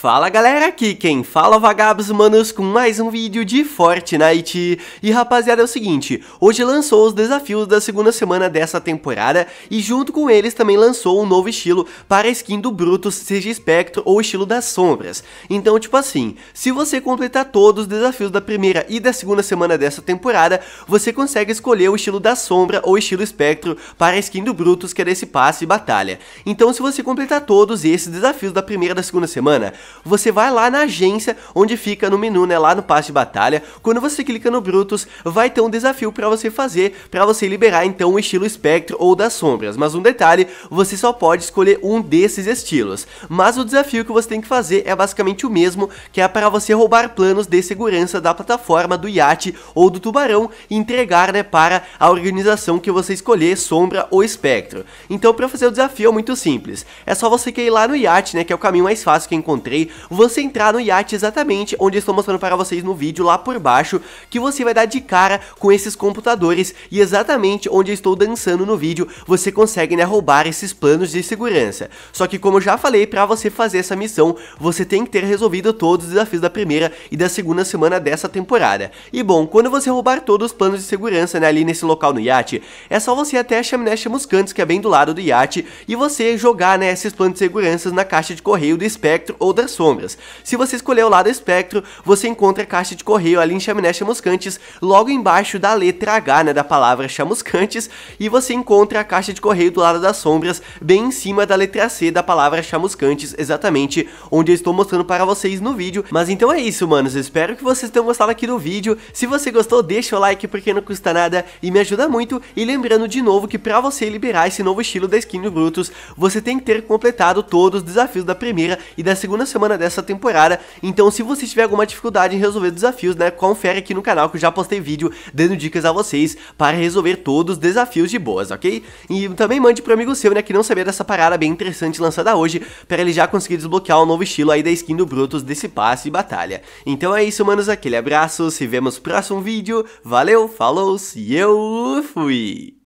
Fala galera, aqui quem fala é Vagabos Manos com mais um vídeo de Fortnite. E rapaziada, é o seguinte, hoje lançou os desafios da segunda semana dessa temporada e junto com eles também lançou um novo estilo para a skin do Brutus, seja Espectro ou estilo das sombras. Então tipo assim, se você completar todos os desafios da primeira e da segunda semana dessa temporada, você consegue escolher o estilo da sombra ou estilo Espectro para a skin do Brutus que é desse passe e batalha. Então se você completar todos esses desafios da primeira e da segunda semana, você vai lá na agência, onde fica no menu, né, lá no passe de batalha. Quando você clica no Brutus, vai ter um desafio para você fazer, para você liberar então o estilo espectro ou das sombras. Mas um detalhe, você só pode escolher um desses estilos. Mas o desafio que você tem que fazer é basicamente o mesmo, que é para você roubar planos de segurança da plataforma, do iate ou do tubarão e entregar, né, para a organização que você escolher, sombra ou espectro. Então, para fazer o desafio é muito simples. É só você ir lá no iate, né, que é o caminho mais fácil que encontrei você entrar no iate exatamente onde estou mostrando para vocês no vídeo lá por baixo, que você vai dar de cara com esses computadores e exatamente onde eu estou dançando no vídeo, você consegue né, roubar esses planos de segurança. Só que como eu já falei, para você fazer essa missão, você tem que ter resolvido todos os desafios da primeira e da segunda semana dessa temporada. E bom, quando você roubar todos os planos de segurança né, ali nesse local no iate, é só você ir até a chaminé chamuscantes, que é bem do lado do iate, e você jogar né, esses planos de segurança na caixa de correio do espectro ou da das sombras. Se você escolher o lado espectro, você encontra a caixa de correio ali em Chaminé Chamuscantes, logo embaixo da letra H, né, da palavra Chamuscantes, e você encontra a caixa de correio do lado das sombras, bem em cima da letra C da palavra Chamuscantes, exatamente onde eu estou mostrando para vocês no vídeo. Mas então é isso, manos, espero que vocês tenham gostado aqui do vídeo. Se você gostou, deixa o like porque não custa nada e me ajuda muito. E lembrando de novo que para você liberar esse novo estilo da skin do Brutus, você tem que ter completado todos os desafios da primeira e da segunda semana semana dessa temporada. Então, se você tiver alguma dificuldade em resolver desafios, né, confere aqui no canal que eu já postei vídeo dando dicas a vocês para resolver todos os desafios de boas, ok? E também mande pro amigo seu, né, que não sabia dessa parada bem interessante lançada hoje, para ele já conseguir desbloquear o um novo estilo aí da skin do Brutus desse passe de batalha. Então é isso, manos, aquele abraço, se vemos no próximo vídeo, valeu, falou e eu fui!